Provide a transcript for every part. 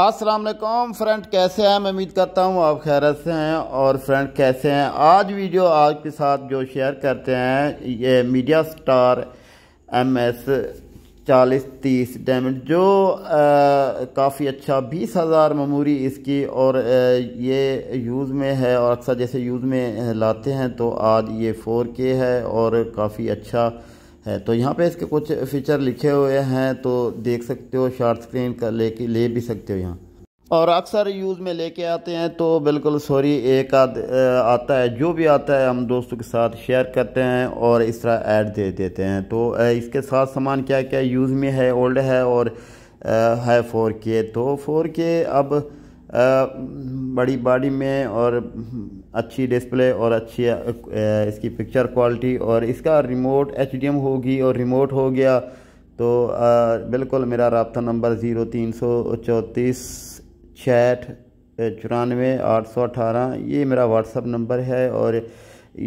Aslam friend कैसे हैं मैं उम्मीद करता हूँ आप खैरत से हैं और फ्रेंड कैसे हैं आज वीडियो आपके साथ जो शेयर करते हैं ये मीडिया स्टार एम एस चालीस तीस डायमंड जो काफ़ी अच्छा बीस हज़ार ममूरी इसकी और आ, ये यूज़ में है और अक्सर जैसे यूज़ में लाते हैं तो आज ये फोर के है और काफ़ी अच्छा है तो यहाँ पे इसके कुछ फीचर लिखे हुए हैं तो देख सकते हो शॉर्ट स्क्रीन का ले ले भी सकते हो यहाँ और अक्सर यूज़ में लेके आते हैं तो बिल्कुल सॉरी एक आद, आता है जो भी आता है हम दोस्तों के साथ शेयर करते हैं और इस तरह ऐड दे देते हैं तो इसके साथ सामान क्या क्या यूज़ में है ओल्ड है और है फोर के तो फोर के अब बड़ी बॉडी में और अच्छी डिस्प्ले और अच्छी इसकी पिक्चर क्वालिटी और इसका रिमोट एच होगी और रिमोट हो गया तो बिल्कुल मेरा रबता नंबर ज़ीरो तीन सौ चौंतीस छठ चौरानवे आठ सौ अठारह ये मेरा व्हाट्सअप नंबर है और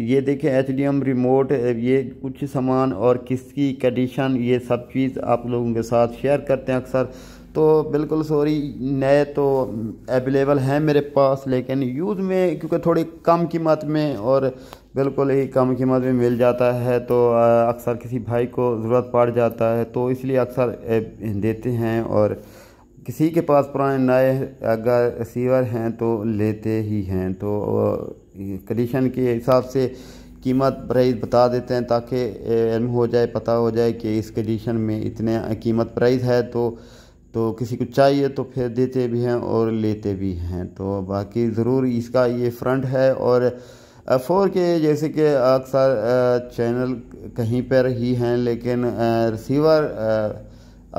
ये देखें एच डी एम रिमोट ये कुछ सामान और किसकी कंडीशन ये सब चीज़ आप लोगों के साथ शेयर करते हैं अक्सर तो बिल्कुल सॉरी नए तो अवेलेबल हैं मेरे पास लेकिन यूज़ में क्योंकि थोड़ी कम कीमत में और बिल्कुल ही कम कीमत में मिल जाता है तो अक्सर किसी भाई को ज़रूरत पड़ जाता है तो इसलिए अक्सर देते हैं और किसी के पास पुराने नए अगर सीवर हैं तो लेते ही हैं तो कंडीशन के हिसाब से कीमत प्राइस बता देते हैं ताकि हो जाए पता हो जाए कि इस कंडीशन में इतने कीमत प्राइस है तो तो किसी को चाहिए तो फिर देते भी हैं और लेते भी हैं तो बाकी ज़रूर इसका ये फ्रंट है और फोर के जैसे कि अक्सर चैनल कहीं पर ही हैं लेकिन रिसीवर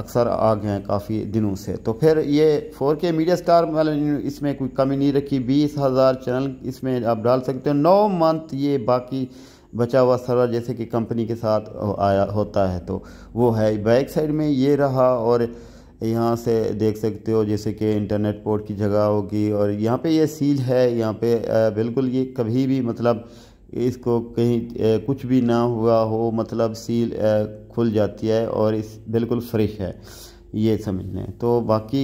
अक्सर आ गए हैं काफ़ी दिनों से तो फिर ये फोर के मीडिया स्टार इसमें कोई कमी नहीं रखी बीस हज़ार चैनल इसमें आप डाल सकते हो नौ मंथ ये बाकी बचा हुआ सर्वर जैसे कि कंपनी के साथ आया होता है तो वो है बैक साइड में ये रहा और यहाँ से देख सकते हो जैसे कि इंटरनेट पोर्ट की जगह होगी और यहाँ पे ये सील है यहाँ पे बिल्कुल ये कभी भी मतलब इसको कहीं कुछ भी ना हुआ हो मतलब सील खुल जाती है और इस बिल्कुल फ्रेश है ये समझ लें तो बाकी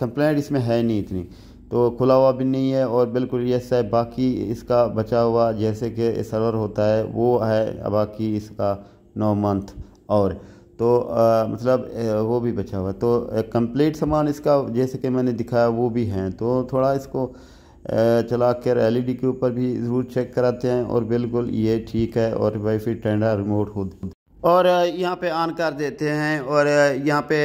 कंप्लेंट इसमें है नहीं इतनी तो खुला हुआ भी नहीं है और बिल्कुल ये है बाकी इसका बचा हुआ जैसे कि सर्वर होता है वो है बाकी इसका नौ मंथ और तो आ, मतलब वो भी बचा हुआ तो कंप्लीट सामान इसका जैसे कि मैंने दिखाया वो भी हैं तो थोड़ा इसको चला कर एल e के ऊपर भी ज़रूर चेक कराते हैं और बिल्कुल ये ठीक है और वाई फाई टेंडा रिमोट खुद और यहाँ पे ऑन कर देते हैं और यहाँ पे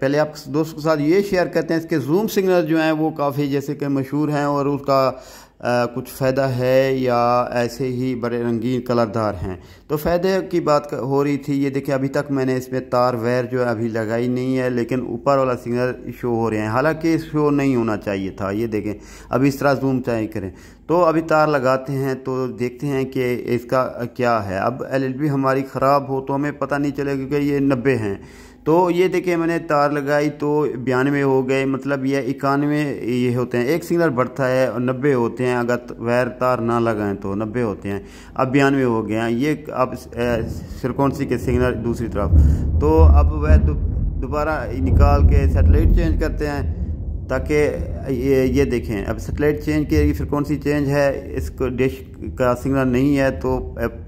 पहले आप दोस्तों के साथ ये शेयर करते हैं इसके जूम सिग्नल जो हैं वो काफ़ी जैसे कि मशहूर हैं और उसका आ, कुछ फ़ायदा है या ऐसे ही बड़े रंगीन कलरदार हैं तो फ़ायदे की बात हो रही थी ये देखिए अभी तक मैंने इसमें तार वायर जो है अभी लगाई नहीं है लेकिन ऊपर वाला सिग्नल शो हो रहे हैं हालांकि शो नहीं होना चाहिए था ये देखें अभी इस तरह जूम चाहे करें तो अभी तार लगाते हैं तो देखते हैं कि इसका क्या है अब एल हमारी ख़राब हो तो हमें पता नहीं चलेगा क्योंकि ये नब्बे हैं तो ये देखिए मैंने तार लगाई तो बयानवे हो गए मतलब ये इक्यानवे ये होते हैं एक सिग्नल बढ़ता है और नब्बे होते हैं अगर वैर तार ना लगाएं तो नब्बे होते हैं अब बयानवे हो गए हैं ये अब फ्रिक्वेंसी के सिग्नल दूसरी तरफ तो अब वह दोबारा निकाल के सेटेलाइट चेंज करते हैं ताकि ये ये देखें अब सेटेलाइट चेंज के फ्रिक्वेंसी चेंज है इसको डिश का सिग्नल नहीं है तो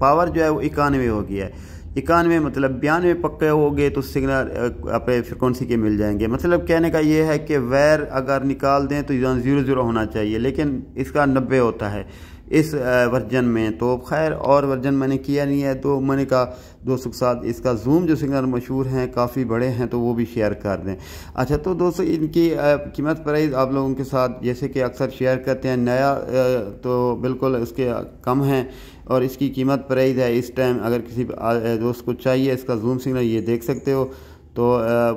पावर जो है वो इक्यानवे हो गया है इक्यानवे मतलब बयानवे पक्के हो गए तो सिग्नल आप फ्रिक्वेंसी के मिल जाएंगे मतलब कहने का ये है कि वैर अगर निकाल दें तो जीरो ज़ीरो होना चाहिए लेकिन इसका नब्बे होता है इस वर्जन में तो खैर और वर्जन मैंने किया नहीं है तो मैंने कहा दोस्तों के साथ इसका जूम जो सिंगर मशहूर हैं काफ़ी बड़े हैं तो वो भी शेयर कर दें अच्छा तो दोस्तों इनकी कीमत प्राइस आप लोगों के साथ जैसे कि अक्सर शेयर करते हैं नया तो बिल्कुल उसके कम हैं और इसकी कीमत प्राइस है इस टाइम अगर किसी दोस्त को चाहिए इसका जूम सिंगर ये देख सकते हो तो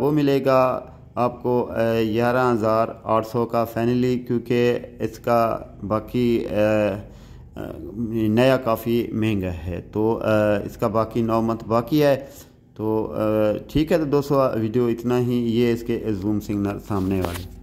वो मिलेगा आपको ग्यारह हज़ार आठ सौ का फाइनली क्योंकि इसका बाकी नया काफ़ी महंगा है तो इसका बाकी नौ मंथ बाकी है तो ठीक है तो दोस्तों वीडियो इतना ही ये इसके जूम सिग्नल सामने वाले